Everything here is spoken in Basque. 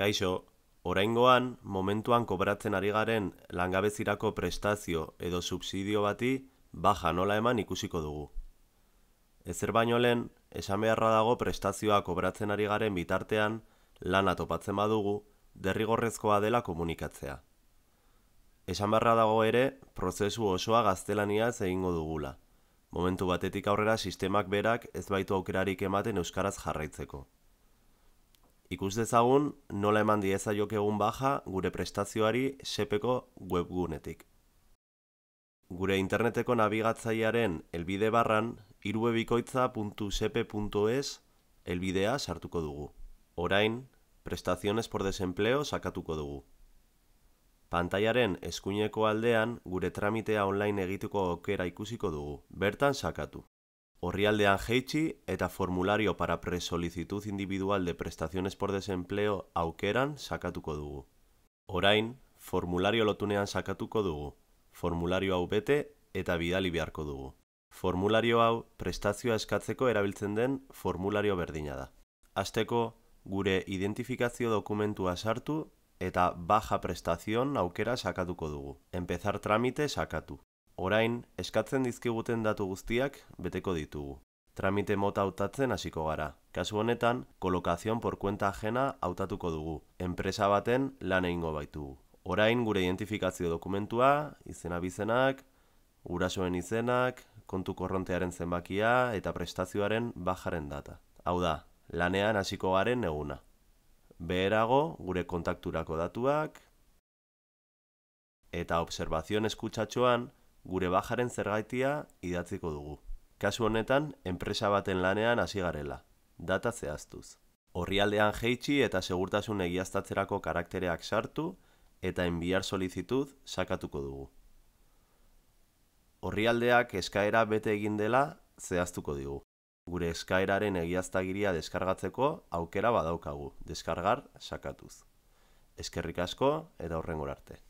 Kaixo, oraingoan momentuan kobratzen ari garen langabezirako prestazio edo subsidio bati baja nola eman ikusiko dugu. Ezer baino lehen, esan beharra dago prestazioa kobratzen ari garen bitartean lana topatzen badugu derrigorrezkoa dela komunikatzea. Esan beharra dago ere, prozesu osoa gaztelaniaz egingo dugula. Momentu batetik aurrera sistemak berak ez baitu aukerarik ematen euskaraz jarraitzeko. Ikus dezagun nola eman dieza jokegun egun baja gure prestazioari sepeko webgunetik. Gure interneteko nabigatzailearen elbide barran irwebikoitza.sepe.es elbidea sartuko dugu. Orain, prestaziones por desempleo sakatuko dugu. Pantaiaren eskuineko aldean gure tramitea online egituko okera ikusiko dugu. Bertan sakatu. Orrialdean jeitsi eta formulario para presolicitud individual de prestaciones por desempleo aukeran sakatuko dugu. Orain, formulario lotunean sakatuko dugu. Formulario hau bete eta bidali beharko dugu. Formulario hau prestazioa eskatzeko erabiltzen den formulario berdina da. Asteko gure identifikazio dokumentua sartu eta baja prestazioan aukera sakatuko dugu. Empezar trámite sakatu. Orain, eskatzen dizkiguten datu guztiak beteko ditugu. Tramite mota hautatzen hasiko gara. Kasu honetan, kolokazion por cuenta ajena hautatuko dugu. Enpresa baten lan egingo baitugu. Orain gure identifikazio dokumentua, izena bizenak, gurasoen izenak, kontu korrontearen zenbakia eta prestazioaren bajaren data. Hau da, lanean hasiko garen eguna. Beherago, gure kontakturako datuak, eta observazioen eskutsatxoan, gure bajaren zergaitia idatziko dugu. Kasu honetan, enpresa baten lanean hasi garela, data zehaztuz. Horrialdean jeitsi eta segurtasun egiaztatzerako karaktereak sartu eta enbiar solizituz sakatuko dugu. Horrialdeak eskaera bete egin dela zehaztuko dugu. Gure eskaeraren egiaztagiria deskargatzeko aukera badaukagu, deskargar sakatuz. Eskerrik asko eta horren arte.